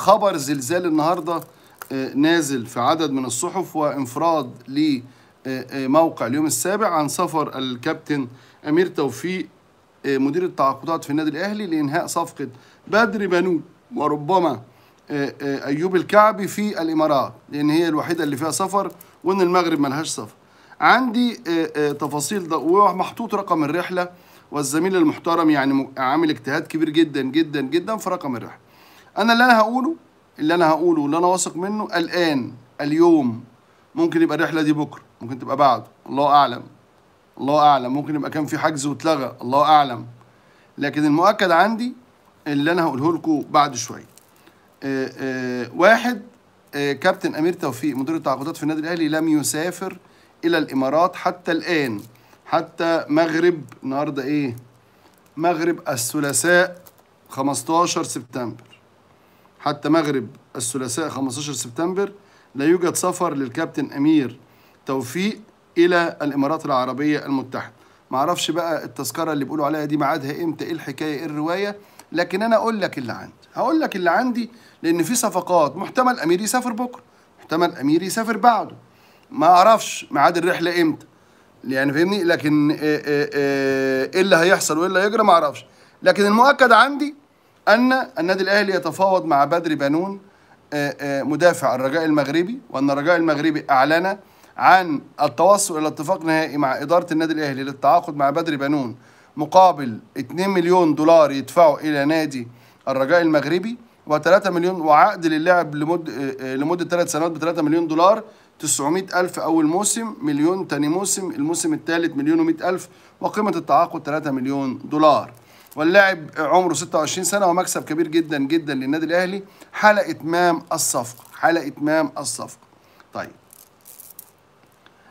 خبر زلزال النهارده آه، نازل في عدد من الصحف وانفراد لموقع آه، آه، اليوم السابع عن سفر الكابتن امير توفيق مدير التعاقدات في النادي الاهلي لانهاء صفقه بدر بنو وربما ايوب الكعبي في الامارات لان هي الوحيده اللي فيها سفر وان المغرب ملهاش سفر عندي تفاصيل ده ومحطوط رقم الرحله والزميل المحترم يعني عامل اجتهاد كبير جدا جدا جدا في رقم الرحله انا اللي انا هقوله اللي انا هقوله واللي انا واثق منه الان اليوم ممكن يبقى الرحله دي بكره ممكن تبقى بعد الله اعلم الله اعلم ممكن يبقى كان في حجز واتلغى الله اعلم لكن المؤكد عندي اللي انا هقوله لكم بعد شويه آه، آه، واحد آه، كابتن امير توفيق مدير التعاقدات في النادي الاهلي لم يسافر الى الامارات حتى الان حتى مغرب النهارده ايه مغرب الثلاثاء 15 سبتمبر حتى مغرب الثلاثاء 15 سبتمبر لا يوجد سفر للكابتن أمير توفيق إلى الإمارات العربية المتحدة معرفش بقى التذكرة اللي بيقولوا عليها دي ميعادها إمتى إيه الحكاية إيه الرواية لكن أنا أقول لك اللي عندي هقول لك اللي عندي لأن في صفقات محتمل أمير يسافر بكرة محتمل أمير يسافر بعده ما أعرفش ميعاد الرحلة إمتى يعني فاهمني لكن آه، آه، آه، إيه اللي هيحصل وإيه اللي هيجرى ما أعرفش لكن المؤكد عندي أن النادي الأهلي يتفاوض مع بدر بنون آه، آه، مدافع الرجاء المغربي وأن الرجاء المغربي أعلن عن التوصل إلى اتفاق نهائي مع إدارة النادي الأهلي للتعاقد مع بدر بنون مقابل 2 مليون دولار يدفعوا إلى نادي الرجاء المغربي و3 مليون وعقد للاعب لمد آه، لمده 3 سنوات ب 3 مليون دولار 900 ألف أول موسم مليون تاني موسم الموسم الثالث مليون و100 ألف وقيمة التعاقد 3 مليون دولار واللاعب عمره 26 سنه ومكسب كبير جدا جدا للنادي الاهلي حال اتمام الصفقه حال اتمام الصفقه طيب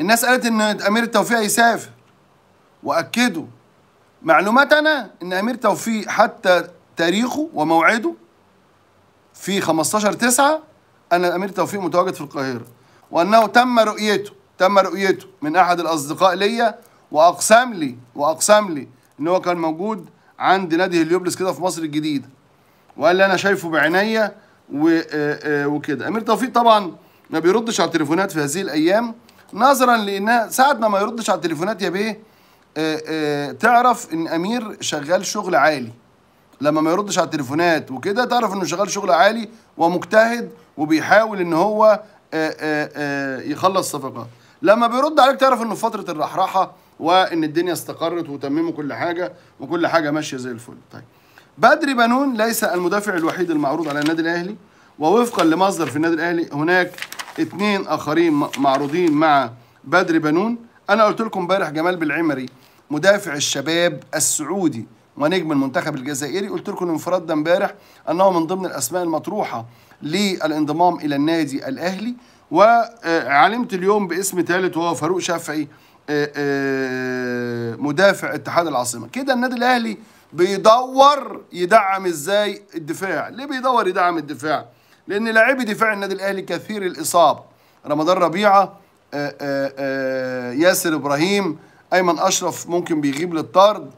الناس قالت ان امير توفيق هيسافر واكدوا معلوماتنا ان امير توفيق حتى تاريخه وموعده في 15 9 ان امير توفيق متواجد في القاهره وانه تم رؤيته تم رؤيته من احد الاصدقاء ليا واقسم لي واقسم لي ان هو كان موجود عند نادي هليوبلس كده في مصر الجديده وقال لي انا شايفه بعينيا آه، آه، وكده امير توفيق طبعا ما بيردش على التليفونات في هذه الايام نظرا لانها ساعه ما يردش على التليفونات يا بيه آه، تعرف ان امير شغال شغل عالي لما ما يردش على التليفونات وكده تعرف انه شغال شغل عالي ومجتهد وبيحاول ان هو يخلص صفقات لما بيرد عليك تعرف انه في فتره الرحراحه وان الدنيا استقرت وتمموا كل حاجه وكل حاجه ماشيه زي الفل طيب بدري بنون ليس المدافع الوحيد المعروض على النادي الاهلي ووفقا لمصدر في النادي الاهلي هناك اثنين اخرين معروضين مع بدري بنون انا قلت لكم امبارح جمال بالعمري مدافع الشباب السعودي ونجم المنتخب الجزائري قلت لكم الانفراد ده امبارح انه من ضمن الاسماء المطروحه للانضمام الى النادي الاهلي وعلمت اليوم باسم ثالث وهو فاروق شافعي آه، آه، مدافع اتحاد العاصمه كده النادي الاهلي بيدور يدعم ازاي الدفاع ليه بيدور يدعم الدفاع لان لاعبي دفاع النادي الاهلي كثير الاصابه رمضان ربيعه آه، ياسر ابراهيم ايمن اشرف ممكن بيغيب للطرد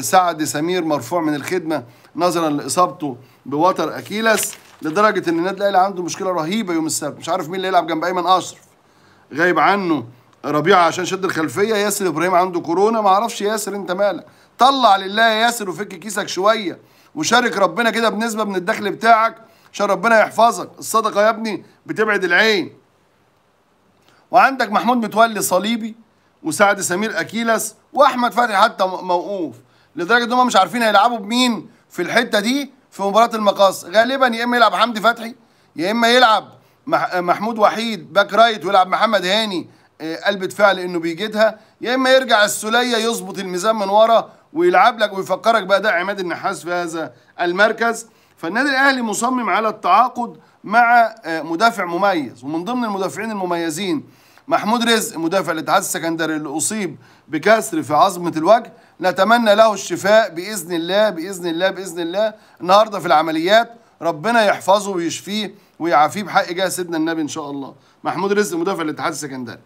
سعد سمير مرفوع من الخدمه نظرا لاصابته بوتر اكيلس لدرجه ان النادي الاهلي عنده مشكله رهيبه يوم السبت مش عارف مين اللي هيلعب جنب ايمن اشرف غايب عنه ربيعه عشان شد الخلفيه ياسر ابراهيم عنده كورونا ما اعرفش ياسر انت مالك طلع لله يا ياسر وفك كيسك شويه وشارك ربنا كده بنسبه من الدخل بتاعك عشان ربنا يحفظك الصدقه يا ابني بتبعد العين وعندك محمود متولي صليبي وسعد سمير اكيلس واحمد فتحي حتى موقوف لدرجه ان هم مش عارفين هيلعبوا بمين في الحته دي في مباراه المقاص غالبا يا اما يلعب حمدي فتحي يا اما يلعب محمود وحيد باك رايت ويلعب محمد هاني إيه، قلبة فعل انه بيجدها يا اما يرجع السلية يظبط الميزان من ورا ويلعب لك ويفكرك بقى ده عماد النحاس في هذا المركز فالنادي الاهلي مصمم على التعاقد مع آه، مدافع مميز ومن ضمن المدافعين المميزين محمود رزق مدافع الاتحاد السكندري اللي اصيب بكسر في عظمه الوجه نتمنى له الشفاء باذن الله باذن الله باذن الله النهارده في العمليات ربنا يحفظه ويشفيه ويعافيه بحق جاه سيدنا النبي ان شاء الله محمود رزق مدافع الاتحاد السكندري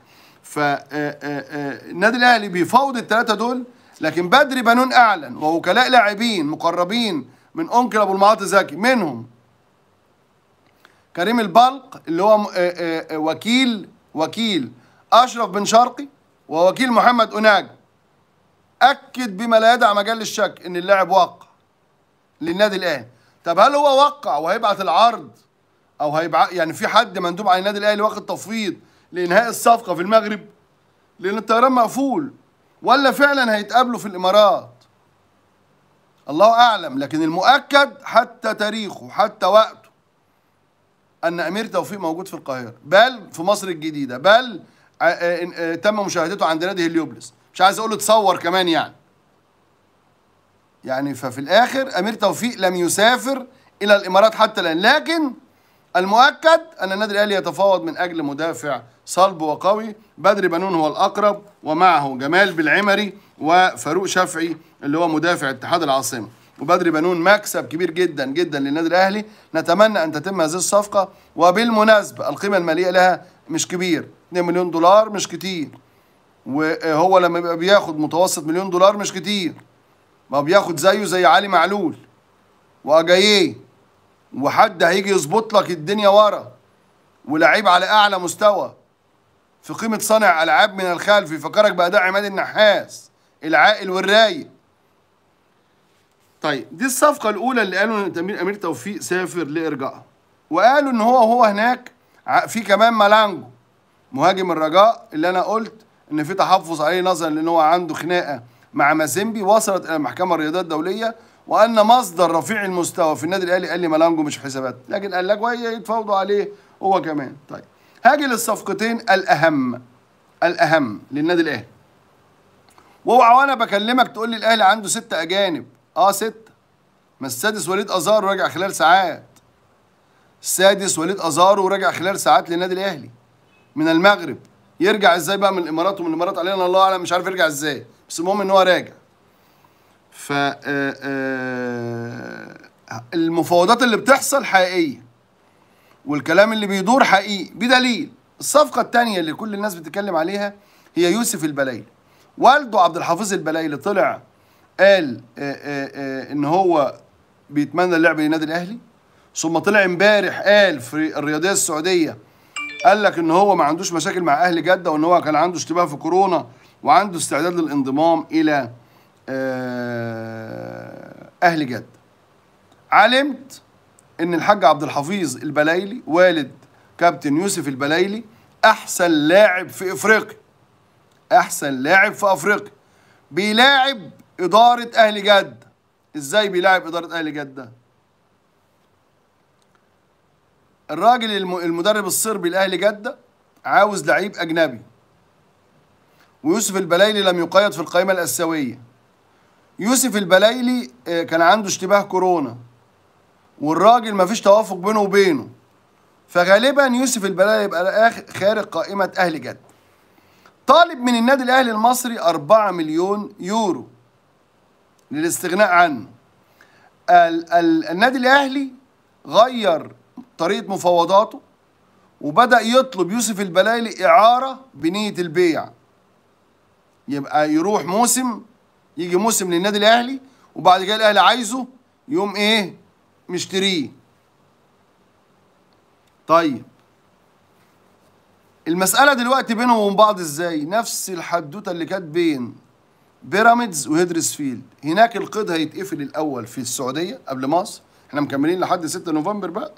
فالنادي آه، آه، آه، الاهلي بيفاوض الثلاثه دول لكن بدري بنون اعلن ووكلاء لاعبين مقربين من انكل ابو المعاطي زكي منهم كريم البلق اللي هو وكيل وكيل اشرف بن شرقي ووكيل محمد اناج اكد بما لا يدع مجال للشك ان اللاعب وقع للنادي الاهلي طب هل هو وقع وهيبعت العرض او هيبع يعني في حد مندوب على النادي الاهلي واخد تفويض لإنهاء الصفقة في المغرب لأن الطيران مقفول ولا فعلا هيتقابلوا في الإمارات الله أعلم لكن المؤكد حتى تاريخه حتى وقته أن أمير توفيق موجود في القاهرة بل في مصر الجديدة بل آه، آه، آه، تم مشاهدته عند نادي هليوبلس مش عايز أقول اتصور كمان يعني يعني ففي الآخر أمير توفيق لم يسافر إلى الإمارات حتى الآن لكن المؤكد أن النادي الأهلي يتفاوض من أجل مدافع صلب وقوي بدر بنون هو الأقرب ومعه جمال بالعمري وفاروق شفعي اللي هو مدافع اتحاد العاصمة وبدري بنون مكسب كبير جدا جدا للنادي الاهلي نتمنى ان تتم هذه الصفقه وبالمناسبه القيمه الماليه لها مش كبير 2 مليون دولار مش كتير وهو لما بيبقى بياخد متوسط مليون دولار مش كتير ما بياخد زيه زي علي معلول واجاييه وحد هيجي يظبط لك الدنيا ورا ولعيب على اعلى مستوى في قيمه صانع العاب من الخلف يفكرك باداء عماد النحاس العاقل والرايق طيب دي الصفقه الاولى اللي قالوا ان امير توفيق سافر لارجاء وقالوا ان هو هو هناك في كمان مالانجو مهاجم الرجاء اللي انا قلت ان في تحفظ عليه نظرا لان هو عنده خناقه مع مازيمبي وصلت الى المحكمه الرياضيه الدوليه وان مصدر رفيع المستوى في النادي الاهلي قال لي ملانجو مش حسابات لكن قال لك وهي يتفاوضوا عليه هو كمان طيب هاجي للصفقتين الاهم الاهم للنادي الاهلي واوعى وانا بكلمك تقول لي الاهلي عنده ست اجانب اه ست ما السادس وليد ازارو راجع خلال ساعات السادس وليد ازارو وراجع خلال ساعات للنادي الاهلي من المغرب يرجع ازاي بقى من الامارات ومن الامارات علينا الله اعلم مش عارف يرجع ازاي بس المهم ان هو راجع ف آه، آه، المفاوضات اللي بتحصل حقيقيه والكلام اللي بيدور حقيقي بدليل الصفقه الثانيه اللي كل الناس بتتكلم عليها هي يوسف البلايلي والده عبد الحفيظ البلايلي طلع قال آه، ان هو بيتمنى اللعب للنادي الاهلي ثم طلع امبارح قال في الرياضيه السعوديه قال لك ان هو ما عندوش مشاكل مع اهل جده وان هو كان عنده اشتباه في كورونا وعنده استعداد للانضمام الى آه، أهل جد علمت إن الحاج عبد الحفيظ البلايلي والد كابتن يوسف البلايلي أحسن لاعب في إفريقيا أحسن لاعب في أفريقيا بيلاعب إدارة أهل جدة إزاي بيلاعب إدارة أهل جدة؟ الراجل المدرب الصربي لأهل جدة عاوز لعيب أجنبي ويوسف البلايلي لم يقيد في القائمة الآسيوية يوسف البلايلي آه، كان عنده اشتباه كورونا والراجل ما فيش توافق بينه وبينه فغالبا يوسف البلايلي يبقى خارج قائمة أهل جد طالب من النادي الأهلي المصري 4 مليون يورو للاستغناء عنه ال ال النادي الأهلي غير طريقة مفاوضاته وبدأ يطلب يوسف البلايلي إعارة بنية البيع يبقى يروح موسم يجي موسم للنادي الاهلي وبعد كده الاهلي عايزه يقوم ايه مشتريه طيب المساله دلوقتي بينهم وبين بعض ازاي نفس الحدوته اللي كانت بين بيراميدز وهيدرسفيلد هناك القيد هيتقفل الاول في السعوديه قبل مصر احنا مكملين لحد 6 نوفمبر بقى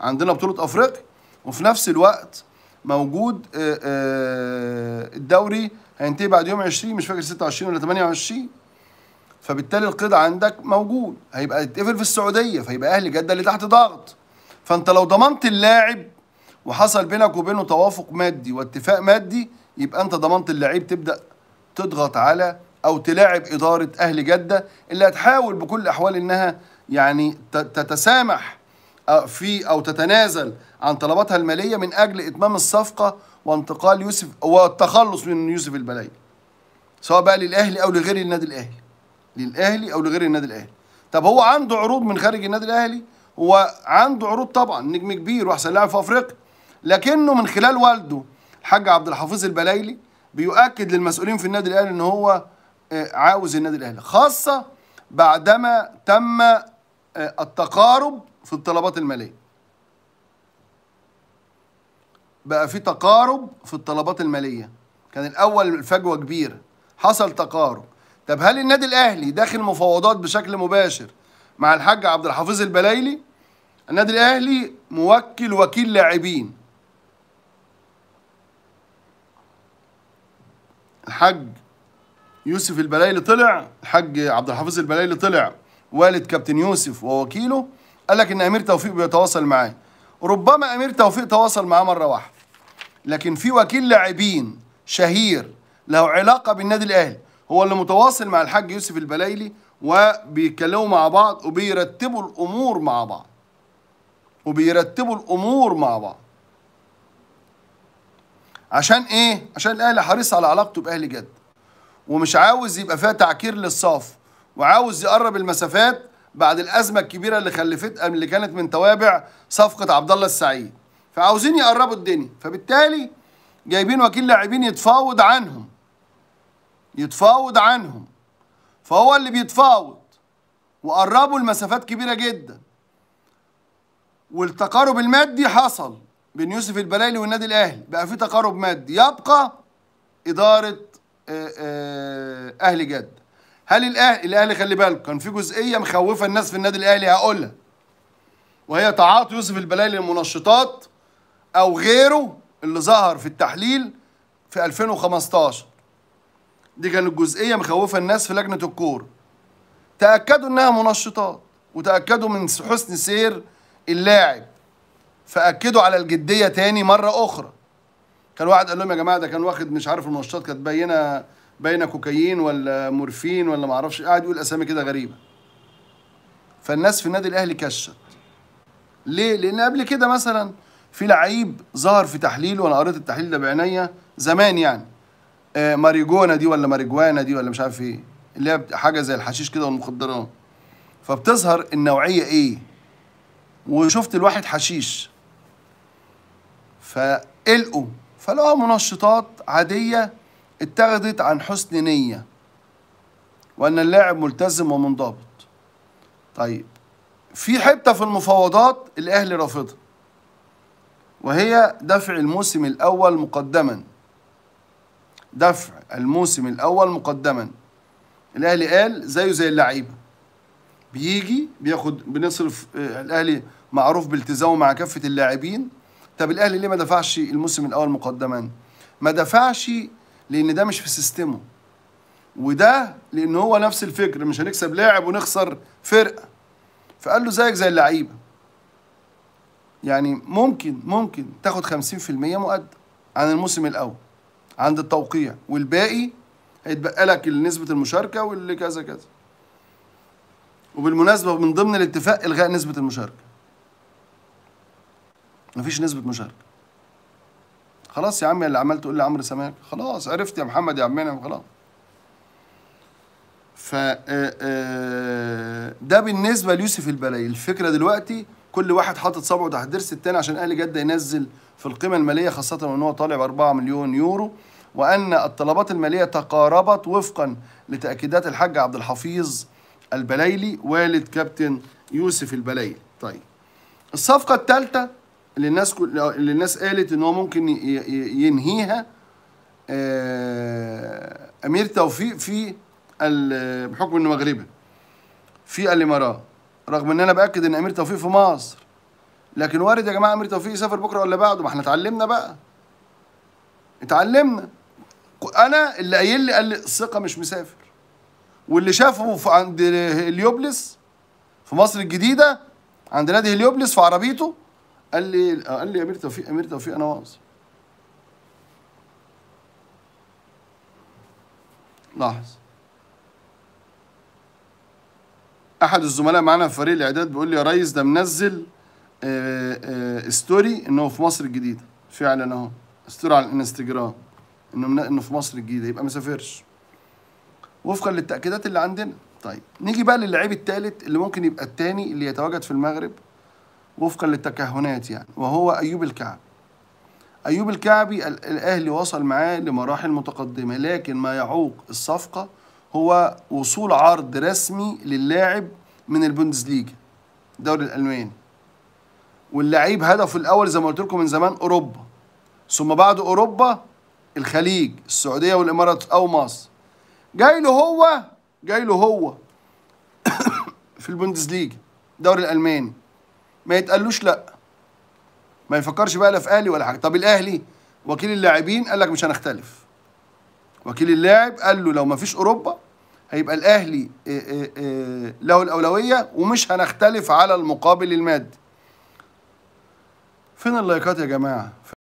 عندنا بطوله افريقيا وفي نفس الوقت موجود آه، آه، الدوري هينتهي بعد يوم 20 مش فاكر 26 ولا 28 فبالتالي القيد عندك موجود هيبقى اتقفل في السعوديه فيبقى اهلي جده اللي تحت ضغط فانت لو ضمنت اللاعب وحصل بينك وبينه توافق مادي واتفاق مادي يبقى انت ضمنت اللعيب تبدا تضغط على او تلاعب اداره اهلي جده اللي هتحاول بكل الاحوال انها يعني تتسامح آه، في او تتنازل عن طلباتها الماليه من اجل اتمام الصفقه وانتقال يوسف والتخلص من يوسف البلاي سواء بقى للاهلي او لغير النادي الاهلي للاهلي او لغير النادي الاهلي طب هو عنده عروض من خارج النادي الاهلي هو عنده عروض طبعا نجم كبير واحسن لاعب في افريقيا لكنه من خلال والده الحاج عبد الحفيظ البلايلي بيؤكد للمسؤولين في النادي الاهلي ان هو آه، عاوز النادي الاهلي خاصه بعدما تم آه، التقارب في الطلبات الماليه بقى في تقارب في الطلبات الماليه كان الاول الفجوه كبيره حصل تقارب طب هل النادي الاهلي داخل مفاوضات بشكل مباشر مع الحاج عبد الحفيظ البلايلي النادي الاهلي موكل وكيل لاعبين الحاج يوسف البلايلي طلع الحاج عبد الحفيظ البلايلي طلع والد كابتن يوسف ووكيله قال لك ان امير توفيق بيتواصل معاه ربما امير توفيق تواصل معاه مره واحده لكن في وكيل لاعبين شهير له علاقه بالنادي الاهلي هو اللي متواصل مع الحاج يوسف البلايلي وبيتكلموا مع بعض وبيرتبوا الامور مع بعض وبيرتبوا الامور مع بعض عشان ايه عشان الاهلي حريص على علاقته باهلي جد ومش عاوز يبقى فيها تعكير للصاف وعاوز يقرب المسافات بعد الازمه الكبيره اللي خلفت اللي كانت من توابع صفقه عبد الله السعيد فعاوزين يقربوا الدنيا فبالتالي جايبين وكيل لاعبين يتفاوض عنهم يتفاوض عنهم فهو اللي بيتفاوض وقربوا المسافات كبيرة جدا والتقارب المادي حصل بين يوسف البلايلي والنادي الأهلي بقى في تقارب مادي يبقى إدارة آه، آه، أهلي جدة هل الأهلي الأهلي خلي بالكم كان في جزئية مخوفة الناس في النادي الأهلي هقولها وهي تعاطي يوسف البلايلي للمنشطات او غيره اللي ظهر في التحليل في 2015 دي كانت جزئيه مخوفه الناس في لجنه الكوره تاكدوا انها منشطات وتاكدوا من حسن سير اللاعب فاكدوا على الجديه تاني مره اخرى كان واحد قال لهم يا جماعه ده كان واخد مش عارف المنشطات كانت باينه باينه كوكايين ولا مورفين ولا معرفش قاعد يقول اسامي كده غريبه فالناس في النادي الاهلي كشت ليه لان قبل كده مثلا في لعيب ظهر في تحليل وانا قريت التحليل ده بعينيا زمان يعني آه، ماريجونا دي ولا ماريجوانا دي ولا مش عارف ايه اللي هي حاجه زي الحشيش كده والمخدرات فبتظهر النوعيه ايه وشفت الواحد حشيش فقلقوا فلقوا منشطات عاديه اتخذت عن حسن نيه وان اللاعب ملتزم ومنضبط طيب في حته في المفاوضات الاهلي رافضها وهي دفع الموسم الأول مقدما دفع الموسم الأول مقدما الأهلي قال زيه زي اللعيبة بيجي بياخد بنصرف آه، الأهلي معروف بالتزامه مع كافة اللاعبين طب الأهلي ليه ما دفعش الموسم الأول مقدما ما دفعش لأن ده مش في سيستمه وده لأن هو نفس الفكر مش هنكسب لاعب ونخسر فرقة فقال له زيك زي اللعيبه يعني ممكن ممكن تاخد 50% مؤد عن الموسم الاول عند التوقيع والباقي هيتبقى لك نسبه المشاركه واللي كذا كذا وبالمناسبه من ضمن الاتفاق الغاء نسبه المشاركه مفيش نسبه مشاركه خلاص يا عم اللي عمال تقول لي عمرو سماك خلاص عرفت يا محمد يا انا خلاص ف آه، آه، ده بالنسبه ليوسف البلاي الفكره دلوقتي كل واحد حاطط صبعه تحت ضرس الثاني عشان اهلي جده ينزل في القيمه الماليه خاصه وان هو طالع ب 4 مليون يورو وان الطلبات الماليه تقاربت وفقا لتاكيدات الحاج عبد الحفيظ البلايلي والد كابتن يوسف البلايلي طيب الصفقه الثالثه اللي الناس كل... اللي الناس قالت ان هو ممكن ينهيها آه، امير توفيق في بحكم انه مغربي في الامارات رغم ان انا باكد ان امير توفيق في مصر لكن وارد يا جماعه امير توفيق يسافر بكره ولا بعده ما احنا اتعلمنا بقى اتعلمنا انا اللي قايل لي قال لي الثقه مش مسافر واللي شافه في عند هليوبلس في مصر الجديده عند نادي هليوبلس في عربيته قال لي قال لي امير توفيق امير توفيق انا واصل لاحظ احد الزملاء معانا في فريق الاعداد بيقول لي يا ريس ده منزل آآ آآ ستوري ان هو في مصر الجديده فعلا اهو ستوري على الانستجرام انه من... انه في مصر الجديده يبقى ما سافرش وفقا للتاكيدات اللي عندنا طيب نيجي بقى للاعيب الثالث اللي ممكن يبقى الثاني اللي يتواجد في المغرب وفقا للتكهنات يعني وهو ايوب الكعب ايوب الكعبي الاهلي وصل معاه لمراحل متقدمه لكن ما يعوق الصفقه هو وصول عرض رسمي للاعب من البوندسليجا الدوري الالماني واللعيب هدفه الاول زي ما قلت لكم من زمان اوروبا ثم بعد اوروبا الخليج السعوديه والامارات او مصر جاي له هو جاي له هو في البوندسليجا الدوري الالماني ما يتقالوش لا ما يفكرش بقى لا في اهلي ولا حاجه طب الاهلي وكيل اللاعبين قال لك مش هنختلف وكيل اللاعب قال له لو ما فيش اوروبا هيبقى الاهلي آه، آه، آه، له الاولويه ومش هنختلف على المقابل المادي فين اللايكات يا جماعه